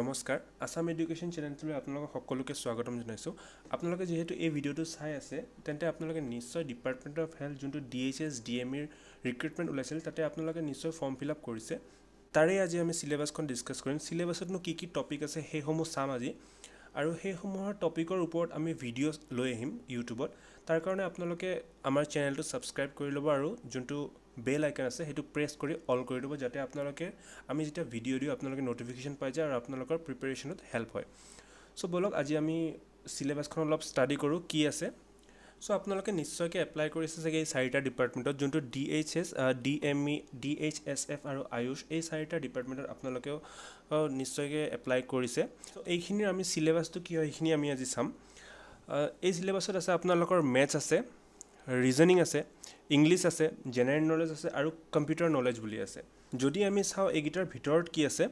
নমস্কাৰ আছাম এডুকেশ্যন চেনেলটোলৈ আপোনালোকক সকলোকে স্বাগতম জনাইছোঁ আপোনালোকে যিহেতু এই ভিডিঅ'টো চাই আছে তেন্তে আপোনালোকে নিশ্চয় ডিপাৰ্টমেণ্ট অফ হেল্থ যোনটো D H S D M ইৰ ৰিক্ৰুইটমেণ্ট ওলাইছিল তাতে আপোনালোকে নিশ্চয় ফৰ্ম ফিল আপ কৰিছে তাৰে আজি আমি চিলেবাছখন ডিছকাছ কৰিম চিলেবাছতনো কি কি টপিক আছে সেইসমূহ চাম আজি আৰু সেইসমূহৰ টপিকৰ ওপৰত আমি ভিডিঅ' লৈ আহিম ইউটিউবত তাৰ কাৰণে আপোনালোকে আমাৰ চেনেলটো ছাবস্ক্ৰাইব কৰি ল'ব আৰু যোনটো বেল আইকন আছে সেইটো প্ৰেছ কৰি অল কৰি দিব যাতে আপোনালোকে আমি যেতিয়া ভিডিঅ' দিওঁ আপোনালোকে ন'টিফিকেশ্যন পাই যায় আৰু আপোনালোকৰ প্ৰিপেৰেশ্যনত হেল্প হয় চ' ব'লক আজি আমি চিলেবাছখন অলপ ষ্টাডি কৰোঁ কি আছে চ' আপোনালোকে নিশ্চয়কৈ এপ্লাই কৰিছে চাগে এই চাৰিটা ডিপাৰ্টমেণ্টত যোনটো D H S D M E D H S F আৰু আয়ুষ এই চাৰিটা ডিপাৰ্টমেণ্টত আপোনালোকেও নিশ্চয়কৈ এপ্লাই কৰিছে চ' এইখিনিৰ আমি চিলেবাছটো কি হয় এইখিনি আমি আজি চাম এই চিলেবাছত আছে আপোনালোকৰ মেথছ আছে ৰিজনিং আছে ইংলিছ আছে জেনেৰেল নলেজ আছে আৰু কম্পিউটাৰ নলেজ বুলি আছে যদি আমি চাওঁ এইকেইটাৰ ভিতৰত কি আছে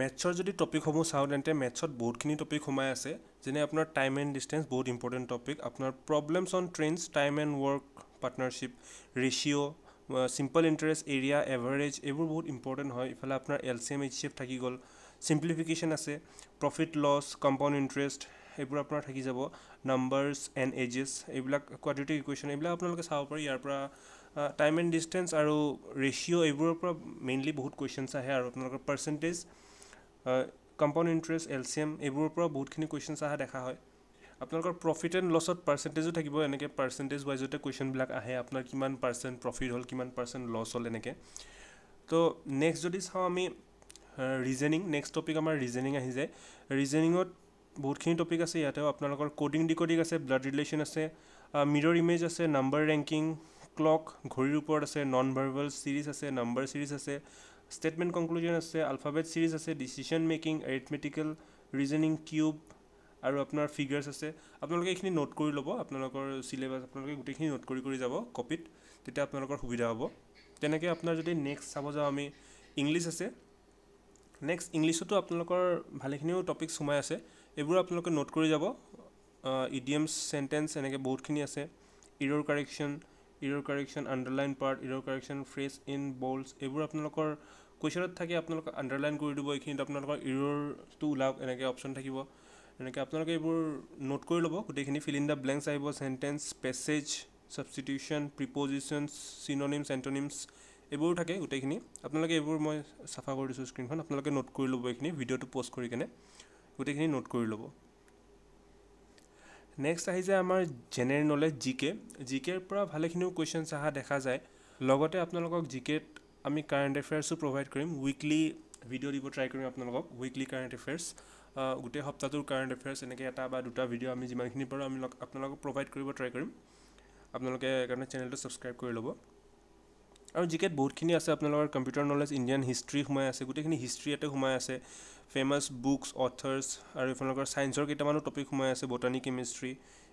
মেথছৰ যদি টপিকসমূহ চাওঁ তেন্তে মেথছত বহুতখিনি টপিক সোমাই আছে যেনে আপোনাৰ টাইম এণ্ড ডিষ্টেঞ্চ বহুত ইম্পৰ্টেণ্ট টপিক আপোনাৰ problems on trains time and work partnership ratio' simple interest area average এইবোৰ বহুত ইম্পৰ্টেণ্ট হয় ইফালে আপোনাৰ L C M H C F থাকি গ'ল চিম্পলিফিকেশ্যন আছে প্ৰফিট লছ কম্পাউণ্ড ইণ্টাৰেষ্ট সেইবোৰ আপোনাৰ থাকি যাব নাম্বাৰ্ছ এণ্ড এজেছ এইবিলাক কোৱাড্ৰেটিক ইকুৱেশ্যন এইবিলাক আপোনালোকে চাব পাৰে ইয়াৰ পৰা টাইম এণ্ড ডিষ্টেঞ্চ আৰু ৰেচিঅ' এইবোৰৰ পৰা মেইনলি বহুত কুৱেশ্যনছ আহে আৰু আপোনালোকৰ percentage compound interest L C M এইবোৰৰ পৰাও বহুতখিনি কুৱেশ্যনছ অহা দেখা হয় আপোনালোকৰ প্ৰফিট এণ্ড লছত পাৰ্চেণ্টেজো থাকিব এনেকৈ পাৰ্চেণ্টেজ ৱাইজতে কুৱেশ্যনবিলাক আহে আপোনাৰ কিমান পাৰ্চেণ্ট প্ৰফিট হ'ল কিমান পাৰ্চেণ্ট লছ হ'ল এনেকৈ তো নেক্সট যদি চাওঁ আমি ৰিজেনিং নেক্সট টপিক আমাৰ ৰিজেনিং আহি যায় ৰিজেনিঙত বহুতখিনি টপিক আছে ইয়াতেও আপোনালোকৰ কডিং ডিকডিং আছে ব্লাড ৰিলেশ্যন আছে মিৰৰ ইমেজ আছে নাম্বাৰ ৰেংকিং ক্লক ঘড়ীৰ ওপৰত আছে নন ভাৰ্বেল ছিৰিজ আছে নাম্বাৰ ছিৰিজ আছে ষ্টেটমেণ্ট কনক্লুজন আছে আলফাবেট ছিৰিজ আছে decision making arithmetical reasoning tube আৰু আপোনাৰ ফিগাৰ্ছ আছে আপোনালোকে এইখিনি নোট কৰি ল'ব আপোনালোকৰ চিলেবাছ আপোনালোকে গোটেইখিনি নোট কৰি কৰি যাব কপিত তেতিয়া আপোনালোকৰ সুবিধা হ'ব তেনেকৈ আপোনাৰ যদি নেক্সট চাব যাওঁ আমি ইংলিছ আছে নেক্সট ইংলিছতো আপোনালোকৰ ভালেখিনিও টপিক সোমাই আছে এইবোৰ আপোনালোকে নোট কৰি যাব ইডিএমছ চেণ্টেঞ্চ এনেকৈ বহুতখিনি আছে error correction error correction underline part error correction phrase in bolds এইবোৰ আপোনালোকৰ কুৱেশ্যনত থাকে আপোনালোকে আণ্ডাৰলাইন কৰি দিব এইখিনিত আপোনালোকৰ ইৰৰটো ওলাওক এনেকৈ অপশ্যন থাকিব এনেকৈ আপোনালোকে এইবোৰ নোট কৰি ল'ব গোটেইখিনি ফিল ইন দ্য ব্লেংকছ আহিব sentence passage substitution prepositions synonyms antonyms এইবোৰো থাকে গোটেইখিনি আপোনালোকে এইবোৰ মই চাফা কৰি দিছোঁ স্ক্ৰীণখন আপোনালোকে নোট কৰি ল'ব এইখিনি ভিডিঅ'টো প'ষ্ট কৰি কেনে গোটেইখিনি নোট কৰি ল'ব নেক্সট আহি যায় আমাৰ general knowledge G K G কেৰ পৰা ভালেখিনিও কুৱেশ্যনছ অহা দেখা যায় লগতে আপোনালোকক জি কেত আমি কাৰেণ্ট এফেয়াৰ্ছো প্ৰভাইড কৰিম উইকলি ভিডিঅ' দিব ট্ৰাই কৰিম আপোনালোকক উইকলি কাৰেণ্ট এফেয়াৰ্ছ গোটেই সপ্তাহটোৰ কাৰেণ্ট এফেয়াৰ্ছ এনেকৈ এটা বা দুটা ভিডিঅ' আমি যিমানখিনি পাৰোঁ আমি আপোনালোকক প্ৰভাইড কৰিব ট্ৰাই কৰিম আপোনালোকে কাৰণে চেনেলটো ছাবস্ক্ৰাইব কৰি ল'ব আৰু যিকেট বহুতখিনি আছে আপোনালোকৰ কম্পিউটাৰ নলেজ ইণ্ডিয়ান হিষ্ট্ৰী সোমাই আছে গোটেইখিনি হিষ্ট্ৰী ইয়াতে সোমাই আছে ফেমাছ বুকছ অথাৰ্ছ আৰু এইফালৰ ছায়েন্সৰ কেইটামানো টপিক সোমাই আছে বটানী কেমিষ্ট্ৰী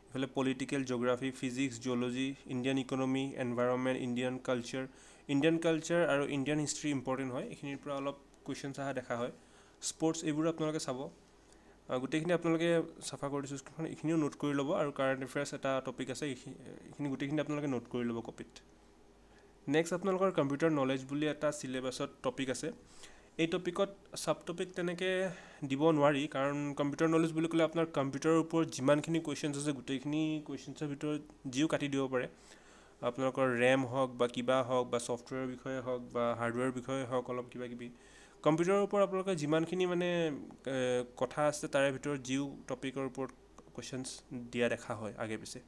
ইফালে political geography physics geology Indian economy environment Indian culture Indian culture আৰু ইণ্ডিয়ান হিষ্ট্ৰি ইম্পৰ্টেণ্ট হয় এইখিনিৰ পৰা অলপ কুৱেশ্যনছ অহা দেখা হয় স্পৰ্টছ এইবোৰ আপোনালোকে চাব গোটেইখিনি আপোনালোকে চাফা কৰি দিছোঁ এইখিনিও নোট কৰি ল'ব আৰু কাৰেণ্ট এফেয়াৰ্ছ এটা টপিক আছে এইখিনি গোটেইখিনি আপোনালোকে নোট কৰি ল'ব কপিত নেক্সট আপোনালোকৰ কম্পিউটাৰ নলেজ বুলি এটা চিলেবাছত টপিক আছে এই টপিকত চাব টপিক তেনেকৈ দিব নোৱাৰি কাৰণ কম্পিউটাৰ নলেজ বুলি ক'লে আপোনাৰ কম্পিউটাৰৰ ওপৰত যিমানখিনি কুৱেশ্যনছ আছে গোটেইখিনি কুৱেশ্যনছৰ ভিতৰত যিও কাটি দিব পাৰে আপোনালোকৰ ৰেম হওক বা কিবা হওক বা ছফ্টৱেৰৰ বিষয়ে হওক বা হাৰ্ডৱেৰৰ বিষয়ে হওক অলপ কিবা কিবি কম্পিউটাৰৰ ওপৰত আপোনালোকে যিমানখিনি মানে কথা আছে তাৰে ভিতৰত যিও টপিকৰ ওপৰত কুৱেশ্যনছ দিয়া দেখা হয় আগে পিছে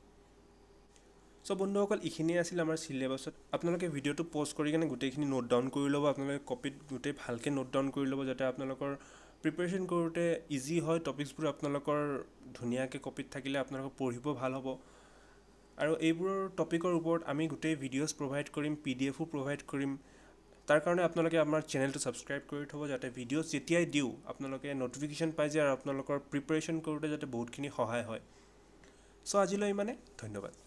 চ' বন্ধুসকল এইখিনিয়ে আছিল আমাৰ চিলেবাছত আপোনালোকে ভিডিঅ'টো প'ষ্ট কৰি কিনে গোটেইখিনি নোট ডাউন কৰি ল'ব আপোনালোকে কপিত গোটেই ভালকৈ নোট ডাউন কৰি ল'ব যাতে আপোনালোকৰ প্ৰিপেৰেশ্যন কৰোঁতে ইজি হয় টপিকছবোৰ আপোনালোকৰ ধুনীয়াকৈ কপিত থাকিলে আপোনালোকৰ পঢ়িব ভাল হ'ব আৰু এইবোৰৰ টপিকৰ ওপৰত আমি গোটেই ভিডিঅ'ছ প্ৰভাইড কৰিম পি ডি এফো প্ৰভাইড কৰিম তাৰ কাৰণে আপোনালোকে আমাৰ চেনেলটো ছাবস্ক্ৰাইব কৰি থ'ব যাতে ভিডিঅ'ছ যেতিয়াই দিওঁ আপোনালোকে নটিফিকেশ্যন পাই যায় আৰু আপোনালোকৰ প্ৰিপেৰেশ্যন কৰোঁতে যাতে বহুতখিনি সহায় হয় চ' আজিলৈ ইমানে ধন্যবাদ